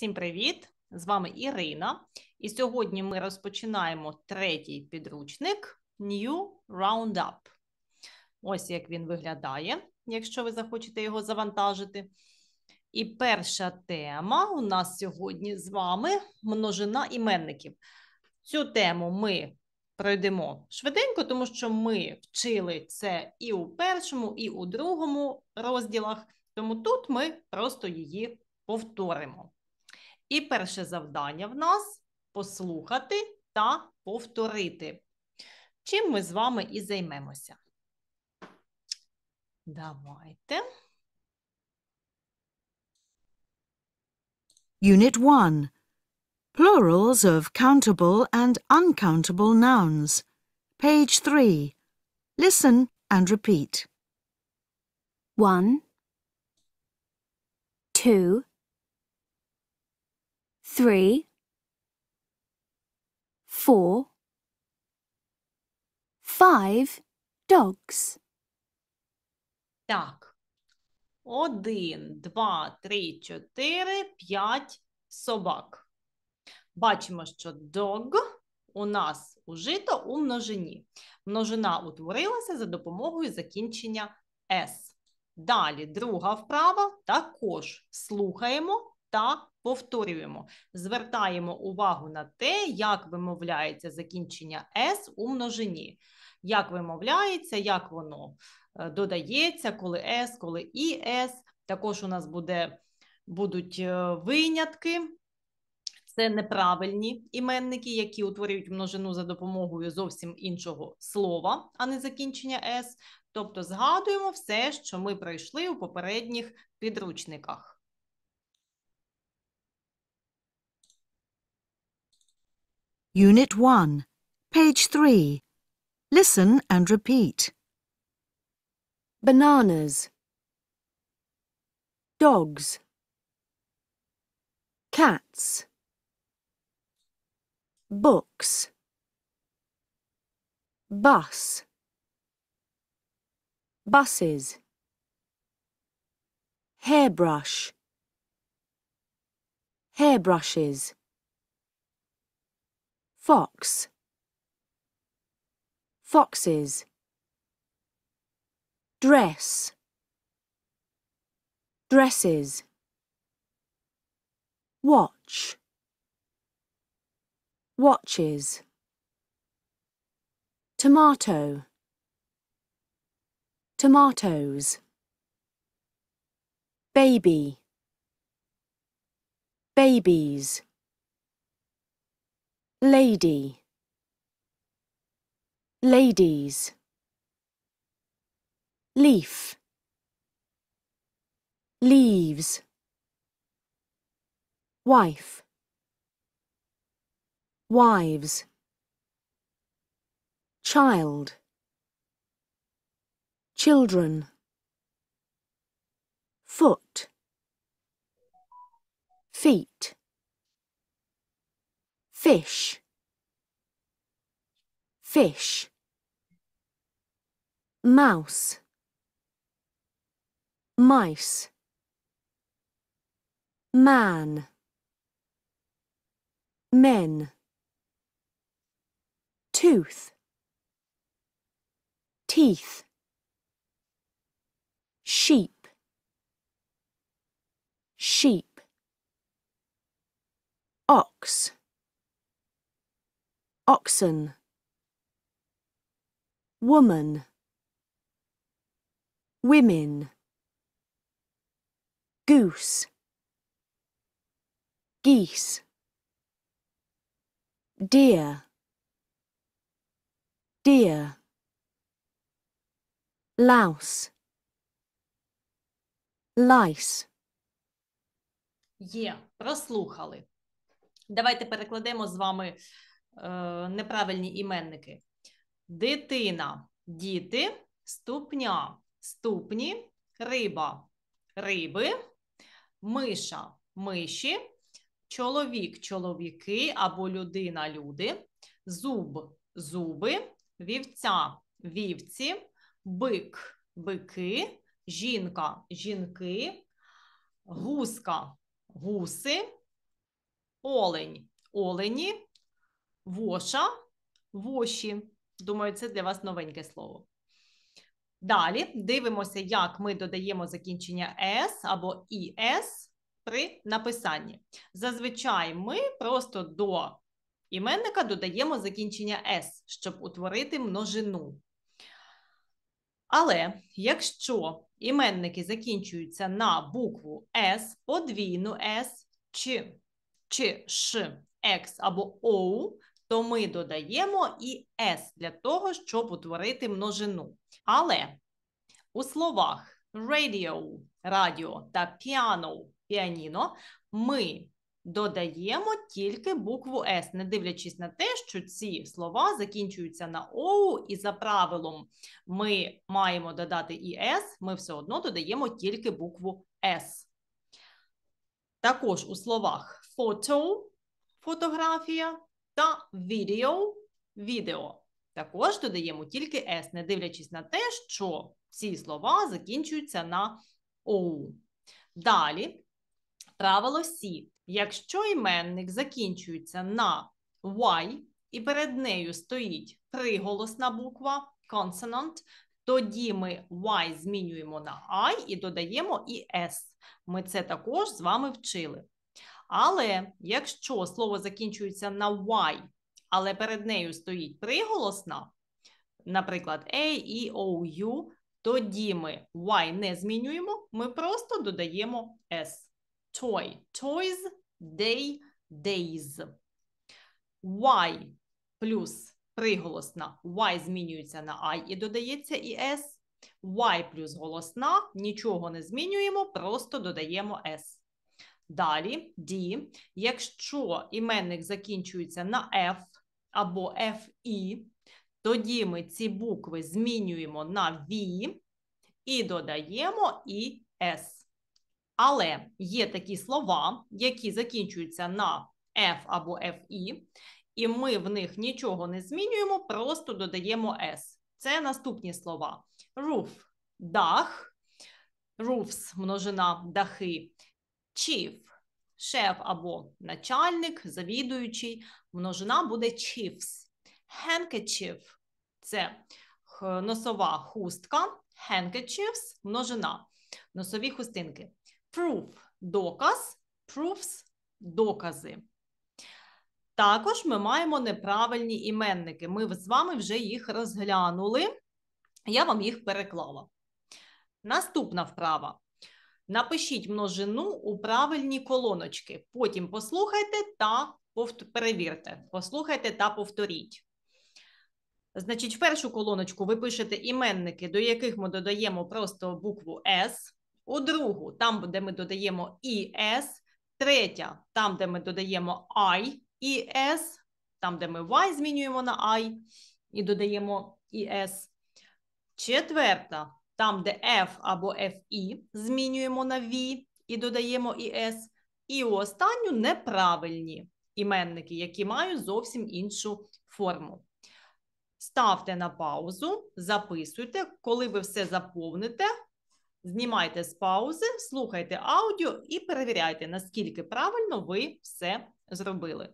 Всім привіт! З вами Ірина. І сьогодні ми розпочинаємо третій підручник New Roundup. Ось як він виглядає, якщо ви захочете його завантажити. І перша тема у нас сьогодні з вами множина іменників. Цю тему ми пройдемо швиденько, тому що ми вчили це і у першому, і у другому розділах, тому тут ми просто її повторимо. І перше завдання в нас послухати та повторити. Чим ми з вами і займемося? Давайте. Unit 1. Plurals of countable and uncountable nouns. Page 3. Listen and repeat. 1 2 three, four, five dogs. Так. Один, два, три, чотири, п'ять собак. Бачимо, що dog у нас ужито у множині. Множина утворилася за допомогою закінчення S. Далі друга вправа також слухаємо та Повторюємо, звертаємо увагу на те, як вимовляється закінчення С у множині. Як вимовляється, як воно е, додається, коли С, коли і С. Також у нас буде, будуть е, винятки. Це неправильні іменники, які утворюють множину за допомогою зовсім іншого слова, а не закінчення С. Тобто згадуємо все, що ми пройшли у попередніх підручниках. Unit 1, page 3. Listen and repeat. Bananas Dogs Cats Books Bus Buses Hairbrush Hairbrushes Fox. Foxes. Dress. Dresses. Watch. Watches. Tomato. Tomatoes. Baby. Babies lady ladies leaf leaves wife wives child children foot feet fish fish mouse mice man men tooth teeth sheep sheep ox oxen woman women goose geese deer deer louse lice Є, прослухали. Давайте перекладемо з вами Е, неправильні іменники. Дитина, діти, ступня, ступні, риба, риби, миша, миші, чоловік, чоловіки або людина, люди, зуб, зуби, вівця, вівці, бик, бики, жінка, жінки, гуска, гуси, олень, олені, воша, воші. Думаю, це для вас новеньке слово. Далі дивимося, як ми додаємо закінчення «с» або «іс» при написанні. Зазвичай ми просто до іменника додаємо закінчення «с», щоб утворити множину. Але якщо іменники закінчуються на букву «с», подвійну «с», чи «ч», «ш» X або O, то ми додаємо і S для того, щоб утворити множину. Але у словах radio радіо та piano піаніно ми додаємо тільки букву S, не дивлячись на те, що ці слова закінчуються на O, і за правилом ми маємо додати і S, ми все одно додаємо тільки букву S. Також у словах photo фотографія та відео відео. Також додаємо тільки S, не дивлячись на те, що ці слова закінчуються на O. Далі правило «сі». Якщо іменник закінчується на Y і перед нею стоїть приголосна буква консонант, тоді ми Y змінюємо на I і додаємо і S. Ми це також з вами вчили. Але якщо слово закінчується на y, але перед нею стоїть приголосна, наприклад, a, e, o, u, тоді ми y не змінюємо, ми просто додаємо s. Toy, toys, day, days. Y плюс приголосна y змінюється на I і додається і S. Y плюс голосна, нічого не змінюємо, просто додаємо S. Далі дії. Якщо іменник закінчується на F або FI, тоді ми ці букви змінюємо на V і додаємо «іс». Але є такі слова, які закінчуються на F або FI, і ми в них нічого не змінюємо, просто додаємо «s». Це наступні слова: roof – дах, roofs – множина дахи chief, шеф або начальник, завідуючий, множина буде chiefs. Handkerchief – це носова хустка, handkerchiefs – множина, носові хустинки. Proof доказ, proofs докази. Також ми маємо неправильні іменники. Ми з вами вже їх розглянули. Я вам їх переклала. Наступна вправа. Напишіть множину у правильні колоночки. Потім послухайте та перевірте. Послухайте та повторіть. Значить, в першу колоночку ви пишете іменники, до яких ми додаємо просто букву С, у другу там, де ми додаємо «іс», третя там, де ми додаємо «ай», «іс», там, де ми Y змінюємо на I і додаємо «іс». Четверта там, де F або FI змінюємо на V і додаємо IS. І у останню неправильні іменники, які мають зовсім іншу форму. Ставте на паузу, записуйте, коли ви все заповните, знімайте з паузи, слухайте аудіо і перевіряйте, наскільки правильно ви все зробили.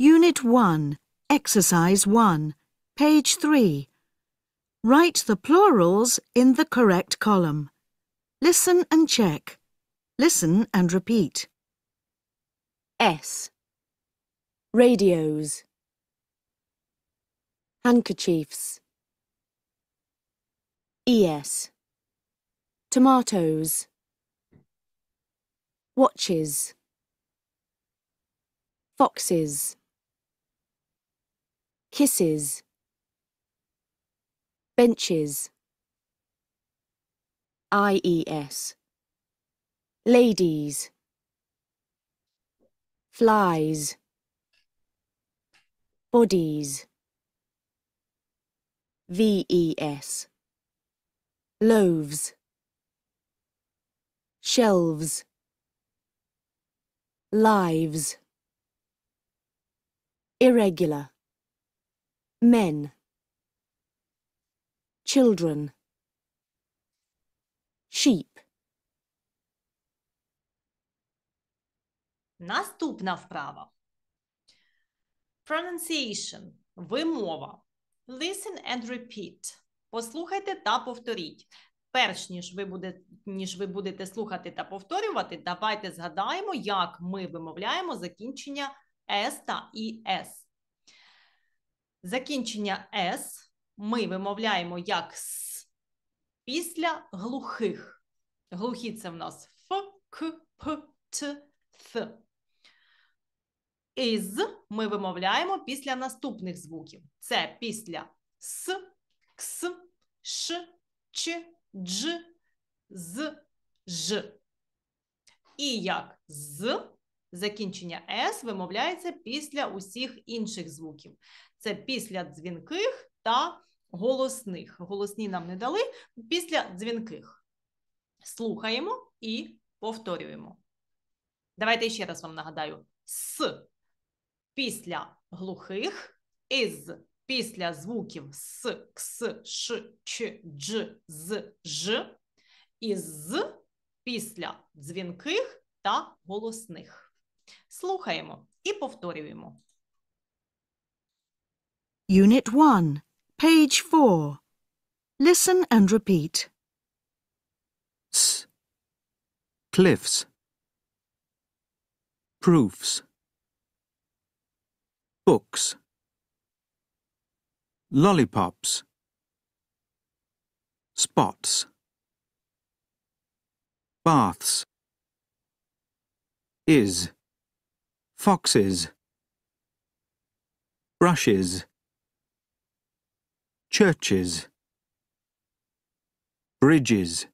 Unit 1. Exercise 1. Page 3. Write the plurals in the correct column. Listen and check. Listen and repeat. S. Radios. Handkerchiefs. ES. Tomatoes. Watches. Foxes. Kisses benches IES ladies flies bodies VES loaves shelves lives irregular men children sheep Наступна вправа. Pronunciation. Вимова. Listen and repeat. Послухайте та повторіть. Перш ніж ви буде, ніж ви будете слухати та повторювати, давайте згадаємо, як ми вимовляємо закінчення S та «іс». Закінчення S ми вимовляємо як с після глухих. Глухі це в нас ф, к, п, т, th. Із ми вимовляємо після наступних звуків. Це після с, кс, ш, ч, дж, з, ж. І як з закінчення С вимовляється після усіх інших звуків. Це після дзвінких та голосних. Голосні нам не дали після дзвінких. Слухаємо і повторюємо. Давайте ще раз вам нагадаю: с після глухих, із після звуків с, кс, ш, ч, дж, з, ж, і з після дзвінких та голосних. Слухаємо і повторюємо. Unit 1 Page 4. Listen and repeat. S. Cliffs. Proofs. Books. Lollipops. Spots. Baths. Is. Foxes. Brushes churches bridges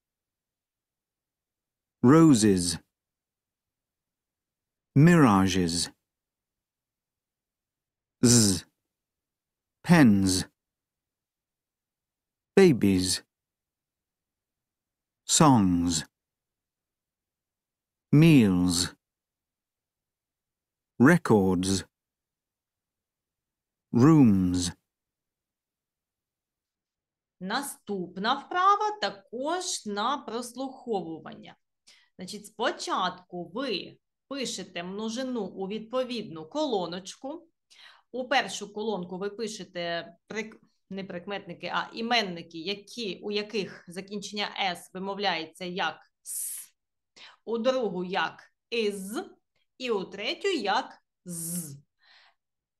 roses mirages z pens babies songs meals records rooms Наступна вправа також на прослуховування. Значить, Спочатку ви пишете множину у відповідну колоночку. У першу колонку ви пишете не прикметники, а іменники, які, у яких закінчення С вимовляється як С, у другу як із, і у третю як з.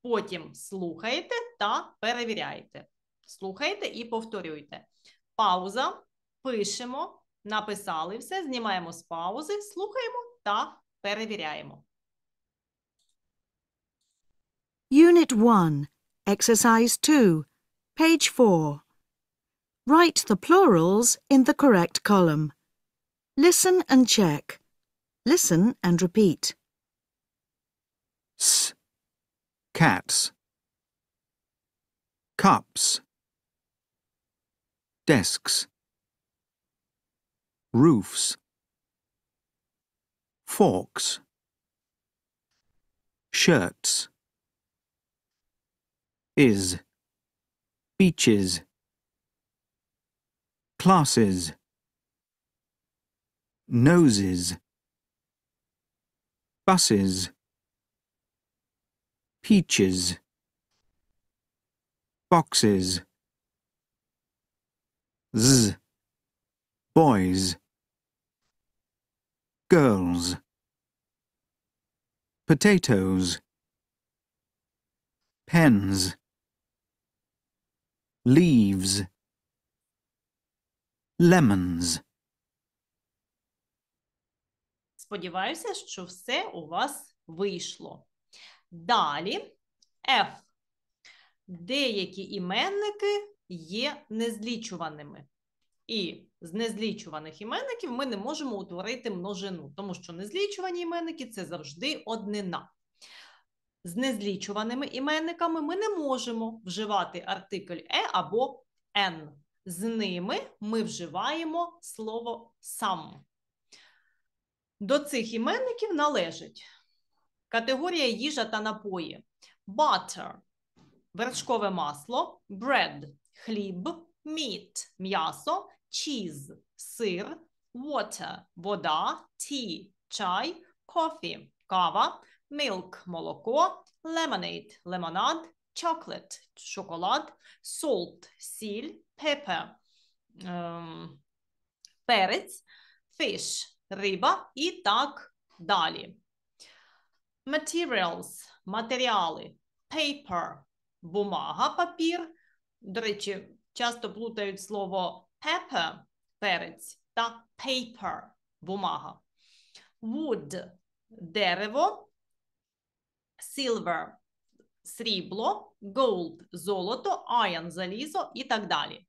Потім слухаєте та перевіряєте. Слухайте і повторюйте. Пауза. Пишемо, написали все, знімаємо з паузи, слухаємо та перевіряємо. Unit 1. Exercise 2. Page 4. Write the plurals in the correct column. Listen and check. Listen and repeat. S. Cats. Cups. desks, roofs, forks, shirts, is, beaches, classes, noses, buses, peaches, boxes z boys girls potatoes pens leaves lemons Сподіваюся, що все у вас вийшло. Далі F. Деякі іменники є незлічуваними. І з незлічуваних іменників ми не можемо утворити множину, тому що незлічувані іменники це завжди однина. З незлічуваними іменниками ми не можемо вживати артикль е або «н». З ними ми вживаємо слово сам. До цих іменників належить категорія їжа та напої, butter – вершкове масло, bread хліб, meat – м'ясо, cheese – сир, water – вода, tea – чай, coffee – кава, milk – молоко, lemonade – лимонад, chocolate – шоколад, salt – сіль, pepper ем, – перець, fish – риба і так далі. Materials – матеріали, paper – бумага, папір, до речі, часто плутають слово pepper перець та paper бумага. Wood дерево, silver срібло, gold золото, iron залізо і так далі.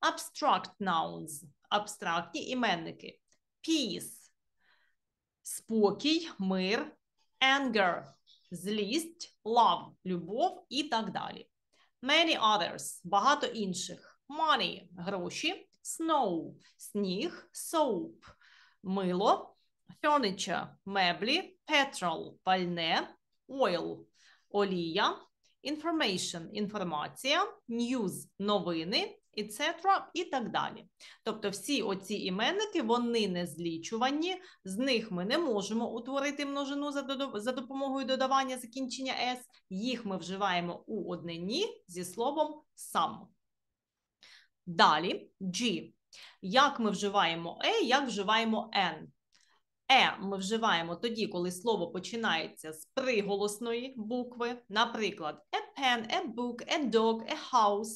Abstract nouns абстрактні іменники. Peace спокій, мир, anger злість, love любов і так далі many others, багато інших. Money гроші, snow сніг, soap мило, furniture меблі, petrol пальне, oil олія, information інформація, news новини, etc. і так далі. Тобто, всі оці іменники вони не злічувані, з них ми не можемо утворити множину за допомогою додавання закінчення s, їх ми вживаємо у однині зі словом сам. Далі G. Як ми вживаємо E, як вживаємо N. Е ми вживаємо тоді, коли слово починається з приголосної букви, наприклад, a pen, a book, a dog, a house.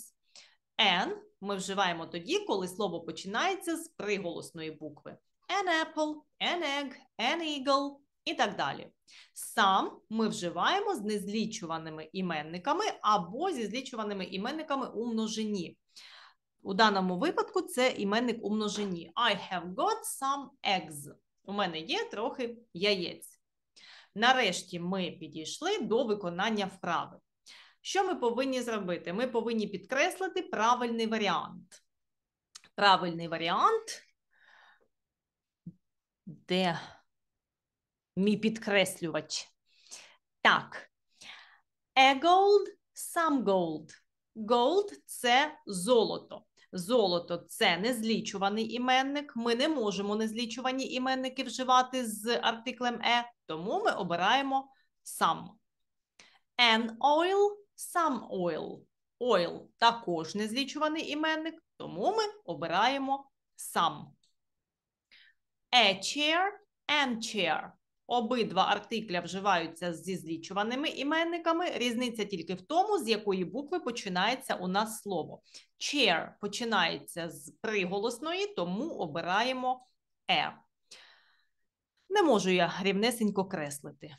N ми вживаємо тоді, коли слово починається з приголосної букви: an apple, an egg, an eagle і так далі. Сам ми вживаємо з незлічуваними іменниками або зі злічуваними іменниками у множині. У даному випадку це іменник у множині. I have got some eggs. У мене є трохи яєць. Нарешті ми підійшли до виконання вправи. Що ми повинні зробити? Ми повинні підкреслити правильний варіант. Правильний варіант, де мій підкреслювач. Так. A gold, some gold. Gold – це золото. Золото це незлічуваний іменник. Ми не можемо незлічувані іменники вживати з артиклем «е», тому ми обираємо сам. An oil Сам ойл. Ойл також незлічуваний іменник, тому ми обираємо сам. A chair and chair. Обидва артикля вживаються зі злічуваними іменниками. Різниця тільки в тому, з якої букви починається у нас слово. Chair починається з приголосної, тому обираємо е. Не можу я рівнесенько креслити.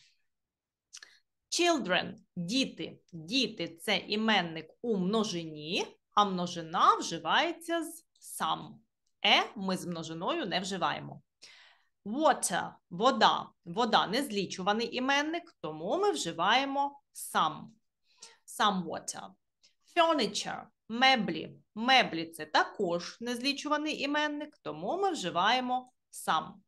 Children діти. Діти це іменник у множині, а множина вживається з сам. Е ми з множиною не вживаємо. Water вода. Вода незлічуваний іменник, тому ми вживаємо сам. Some water. Furniture меблі. Меблі це також незлічуваний іменник, тому ми вживаємо сам.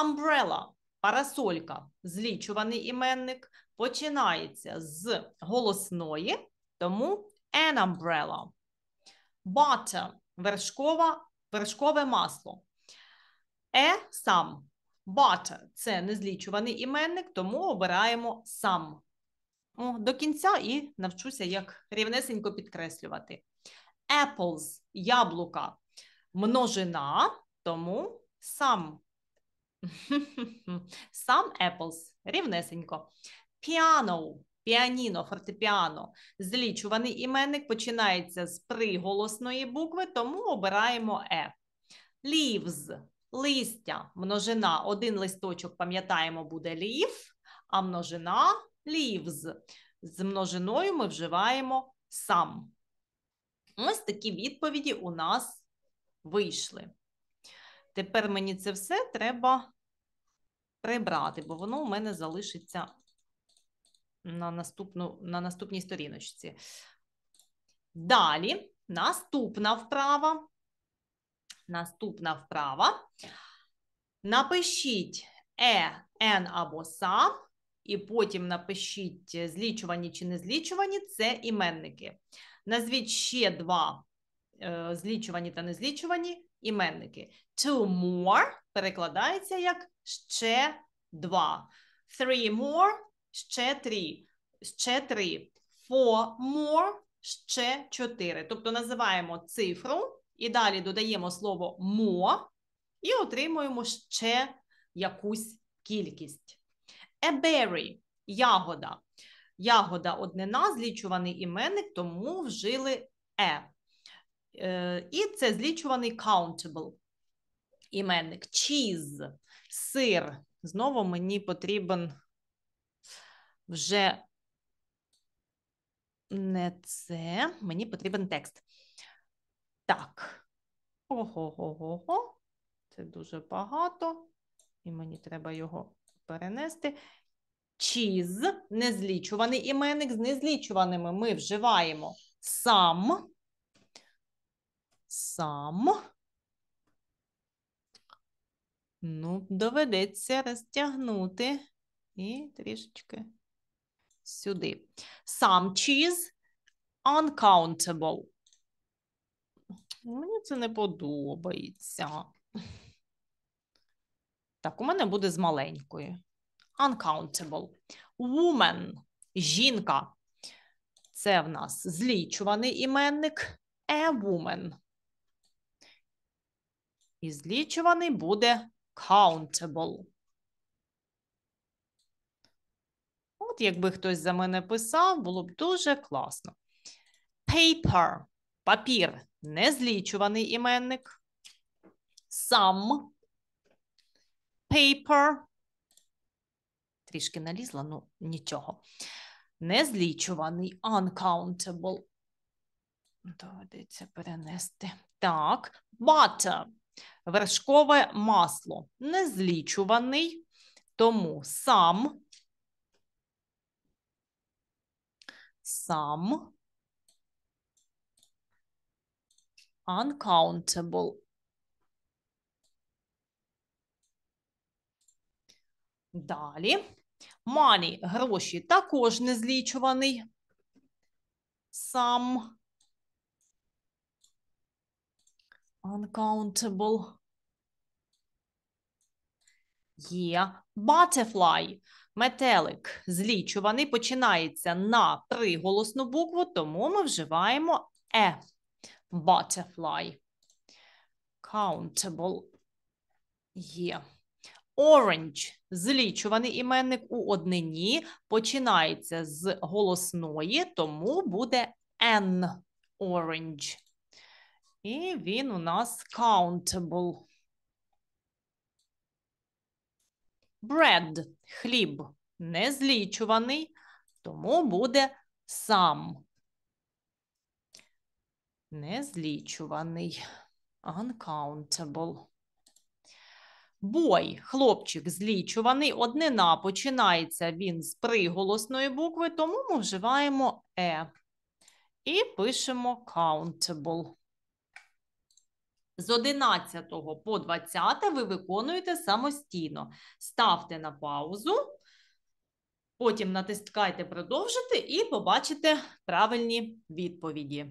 Umbrella парасолька злічуваний іменник починається з голосної, тому an umbrella. Butter – вершкова, вершкове масло. E – сам. Butter – це незлічуваний іменник, тому обираємо сам. До кінця і навчуся, як рівнесенько підкреслювати. Apples – яблука. Множина, тому сам. Сам apples. Рівнесенько. Піано, піаніно, фортепіано. Злічуваний іменник починається з приголосної букви, тому обираємо Е. Leaves – листя, множина. Один листочок, пам'ятаємо, буде leaf, а множина leaves. З множиною ми вживаємо сам. Ось такі відповіді у нас вийшли. Тепер мені це все треба прибрати, бо воно у мене залишиться на наступну, на наступній сторіночці. Далі наступна вправа. Наступна вправа. Напишіть Е, Н або СА, і потім напишіть злічувані чи не злічувані це іменники. Назвіть ще два е, злічувані та незлічувані іменники. Two more перекладається як ще два. Three more ще три, ще три. For more ще чотири. Тобто називаємо цифру і далі додаємо слово more і отримуємо ще якусь кількість. A berry – ягода. Ягода однина, злічуваний іменник, тому вжили «е». «е». І це злічуваний countable іменник. Cheese – сир. Знову мені потрібен вже не це. Мені потрібен текст. Так. Ого, го го го Це дуже багато. І мені треба його перенести. Чіз, незлічуваний іменник з незлічуваними ми вживаємо сам. Сам. Ну, доведеться розтягнути і трішечки сюди. Some cheese uncountable. Мені це не подобається. Так, у мене буде з маленькою. Uncountable. Woman жінка. Це в нас злічуваний іменник a woman. І злічуваний буде countable. якби хтось за мене писав, було б дуже класно. Paper папір незлічуваний іменник. Some paper. Трішки налізла, ну нічого. Незлічуваний uncountable. Доведеться перенести. Так, butter. Вершкове масло. Незлічуваний, тому сам Some. Uncountable. Далі. Money – гроші також незлічуваний. Some. Uncountable є butterfly. Метелик злічуваний починається на приголосну букву, тому ми вживаємо е. Butterfly. Countable є. Orange злічуваний іменник у однині. Починається з голосної, тому буде N. Orange. І він у нас countable. bread – хліб незлічуваний, тому буде сам. Незлічуваний. Uncountable. Бой, хлопчик злічуваний, однина починається він з приголосної букви, тому ми вживаємо е. І пишемо countable. З 11 по 20 ви виконуєте самостійно. Ставте на паузу, потім натискайте продовжити і побачите правильні відповіді.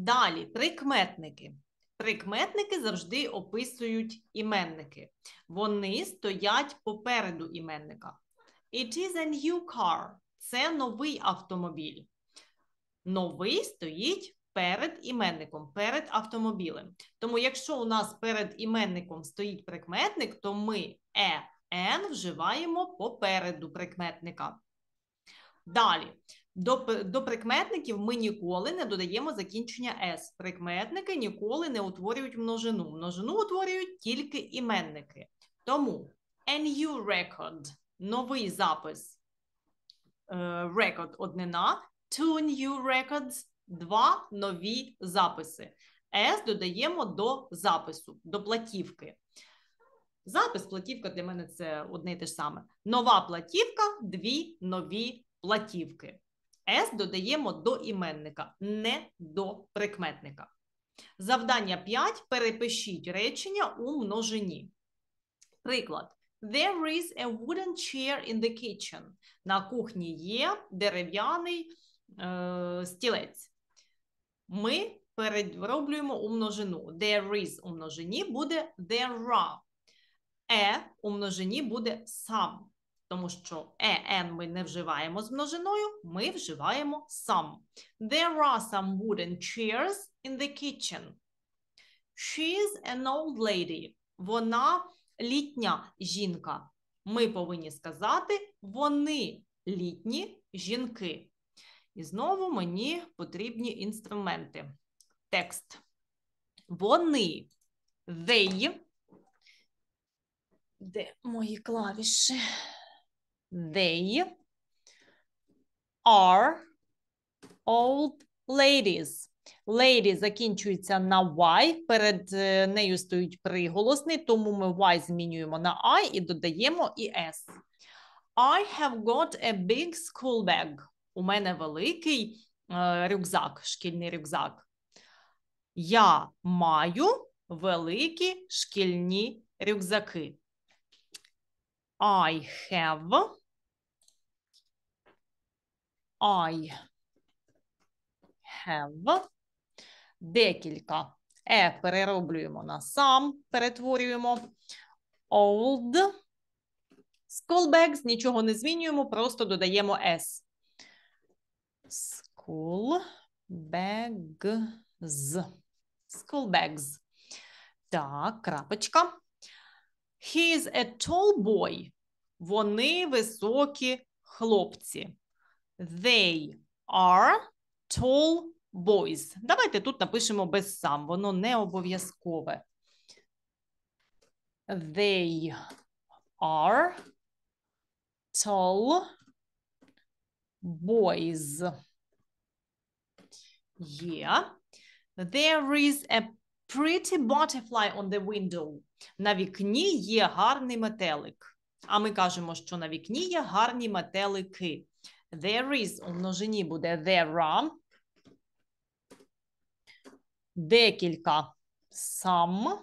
Далі прикметники. Прикметники завжди описують іменники. Вони стоять попереду іменника. It is a new car. Це новий автомобіль. Новий стоїть перед іменником, перед автомобілем. Тому, якщо у нас перед іменником стоїть прикметник, то ми E е, N вживаємо попереду прикметника. Далі, до до прикметників ми ніколи не додаємо закінчення «с». Прикметники ніколи не утворюють множину. Множину утворюють тільки іменники. Тому a new record новий запис. Е, record – однина. Two new records два нові записи. «S» додаємо до запису, до платівки. Запис, платівка для мене це одне і те ж саме. Нова платівка, дві нові платівки. С додаємо до іменника, не до прикметника. Завдання 5. Перепишіть речення у множині. Приклад. There is a wooden chair in the kitchen. На кухні є дерев'яний е, стілець. Ми перероблюємо у множину. There is у множині буде there are. Е у множині буде сам тому що en е, е, ми не вживаємо з множиною, ми вживаємо some. There are some wooden chairs in the kitchen. She's an old lady. Вона літня жінка. Ми повинні сказати, вони літні жінки. І знову мені потрібні інструменти. Текст. Вони, they. Де мої клавіші? They are old ladies. Lady закінчується на Y, перед е, нею стоїть приголосний, тому ми Y змінюємо на I і додаємо і S. I have got a big school bag. У мене великий е, рюкзак, шкільний рюкзак. Я маю великі шкільні рюкзаки. I have I have декілька. Е перероблюємо на сам, перетворюємо. Old. Schoolbags, нічого не змінюємо, просто додаємо S. Schoolbags. Schoolbags. Так, крапочка. He is a tall boy. Вони високі хлопці. They are tall boys. Давайте тут напишемо без сам, воно не обов'язкове. They are tall boys. Yeah. There is a pretty butterfly on the window. На вікні є гарний метелик. А ми кажемо, що на вікні є гарні метелики. There is у множині буде there are. Декілька some,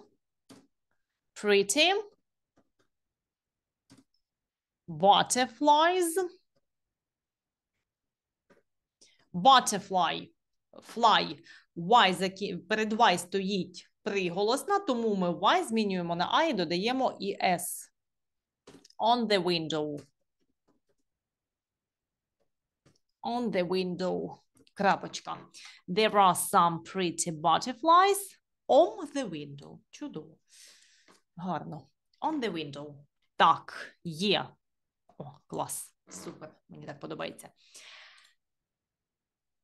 pretty, butterflies. Butterfly. Fly. Y Перед Y стоїть приголосна, тому ми Y змінюємо на I і додаємо і S. On the window. on the window. Крапочка. There are some pretty butterflies on the window. Чудо. Гарно. On the window. Так, є. О, клас. Супер. Мені так подобається.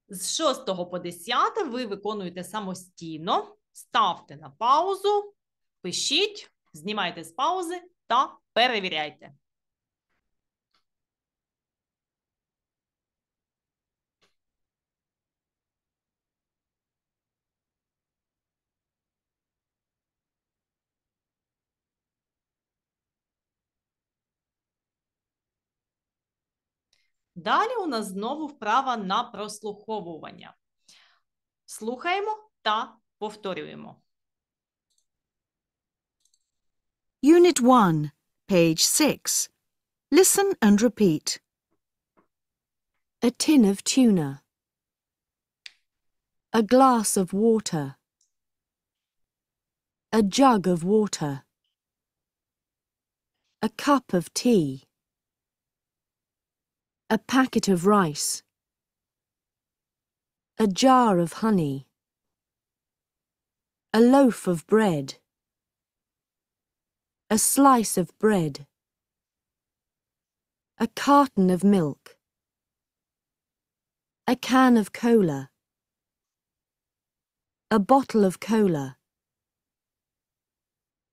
З 6 по 10 ви виконуєте самостійно. Ставте на паузу, пишіть, знімайте з паузи та перевіряйте. Далі у нас знову вправа на прослуховування. Слухаємо та повторюємо. Unit 1, page 6. Listen and repeat. A tin of tuna. A glass of water. A jug of water. A cup of tea. a packet of rice, a jar of honey, a loaf of bread, a slice of bread, a carton of milk, a can of cola, a bottle of cola,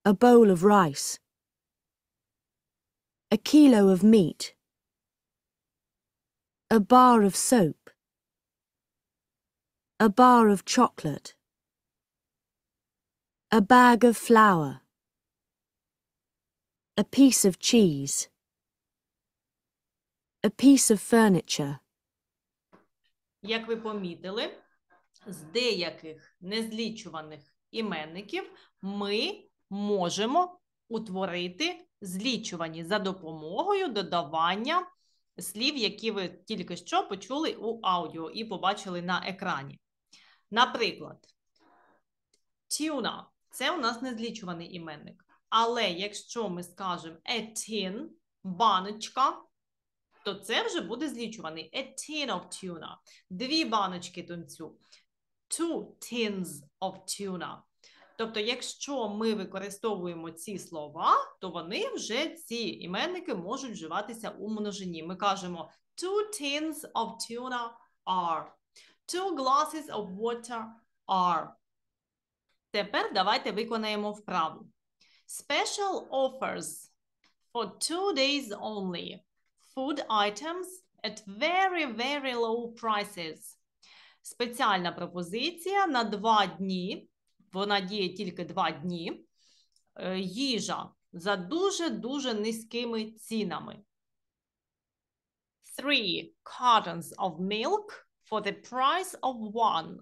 a bowl of rice, a kilo of meat, A bar of soap. A bar of chocolate. A bag of flour. A piece of cheese. A piece of furniture. Як ви помітили, з деяких незлічуваних іменників ми можемо утворити злічувані за допомогою додавання слів, які ви тільки що почули у аудіо і побачили на екрані. Наприклад, тюна це у нас незлічуваний іменник. Але якщо ми скажемо a tin, баночка, то це вже буде злічуваний a tin of tuna. Дві баночки тунцю. Two tins of tuna. Тобто, якщо ми використовуємо ці слова, то вони вже ці іменники можуть вживатися у множині. Ми кажемо two tins of tuna are, two glasses of water are. Тепер давайте виконаємо вправу. Special offers for two days only. Food items at very, very low prices. Спеціальна пропозиція на два дні вона діє тільки два дні. Е, їжа за дуже-дуже низькими цінами. Three cartons of milk for the price of one.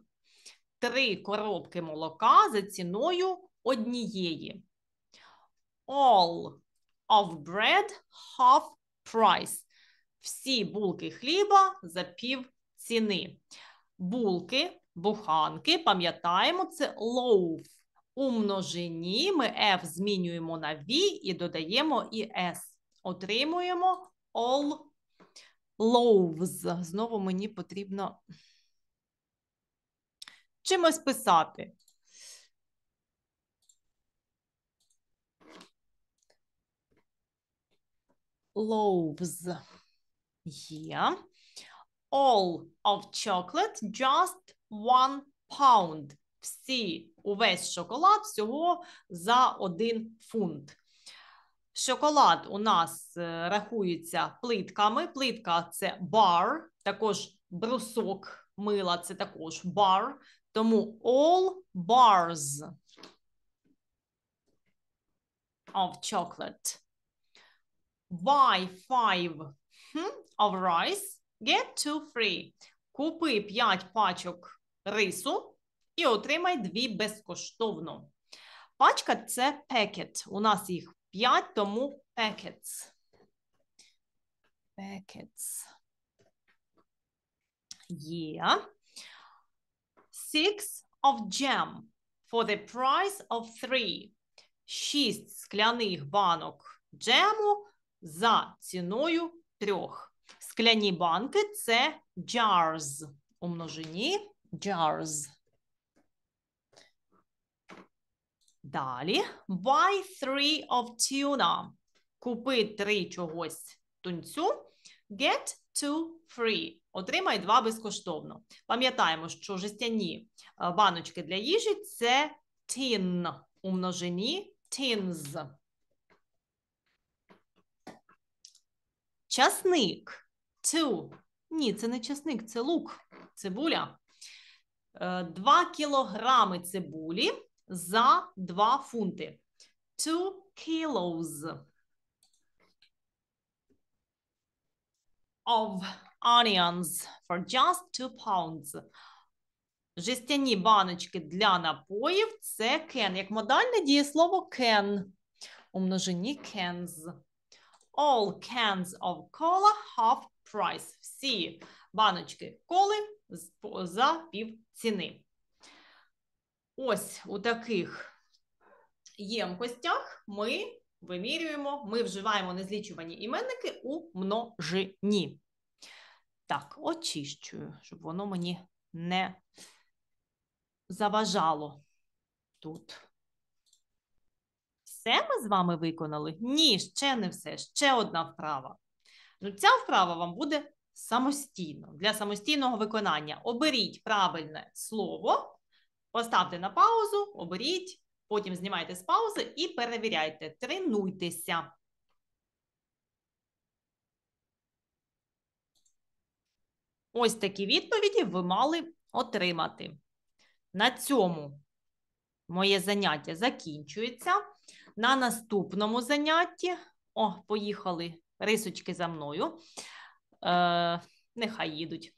Три коробки молока за ціною однієї. All of bread half price. Всі булки хліба за пів ціни. Булки буханки, пам'ятаємо, це loaf. У множині ми F змінюємо на V і додаємо і S. Отримуємо all loaves. Знову мені потрібно чимось писати. Loaves. Є. Yeah. All of chocolate just one pound. Всі увесь шоколад всього за один фунт. Шоколад у нас е, рахується плитками. Плитка це бар, також брусок мила це також бар, Тому all bars of chocolate. Buy five hmm, of rice, get two free. Купи п'ять пачок рису і отримай дві безкоштовно. Пачка це пекет. У нас їх 5, тому packets. Packets. Є. Six of jam for the price of three. Шість скляних банок джему за ціною трьох. Скляні банки це jars у множині jars. Далі buy three of tuna. Купи три чогось тунцю. Get two free. Отримай два безкоштовно. Пам'ятаємо, що жестяні е, баночки для їжі це tin. У множині tins. Часник. Two. Ні, це не часник, це лук, цибуля. 2 е, кілограми цибулі за 2 фунти. 2 kilos of onions for just 2 pounds. Жестяні баночки для напоїв це can. Як модальне дієслово can. У множині cans. All cans of cola half price. Всі баночки коли за пів ціни. Ось у таких ємкостях ми вимірюємо, ми вживаємо незлічувані іменники у множині. Так, очищую, щоб воно мені не заважало тут. Все ми з вами виконали? Ні, ще не все, ще одна вправа. Ну, Ця вправа вам буде самостійно для самостійного виконання. Оберіть правильне слово, поставте на паузу, оберіть, потім знімайте з паузи і перевіряйте, тренуйтеся. Ось такі відповіді ви мали отримати. На цьому моє заняття закінчується. На наступному занятті, о, поїхали рисочки за мною. Е, Нехай їдуть.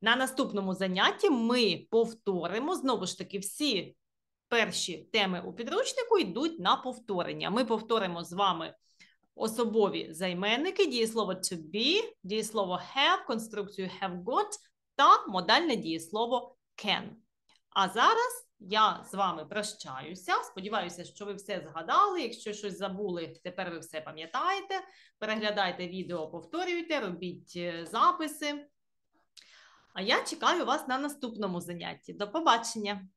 На наступному занятті ми повторимо знову ж таки всі перші теми у підручнику йдуть на повторення. Ми повторимо з вами особові займенники, дієслово to be, дієслово have, конструкцію have got та модальне дієслово can. А зараз я з вами прощаюся. Сподіваюся, що ви все згадали. Якщо щось забули, тепер ви все пам'ятаєте. Переглядайте відео, повторюйте, робіть е, записи. А я чекаю вас на наступному занятті. До побачення!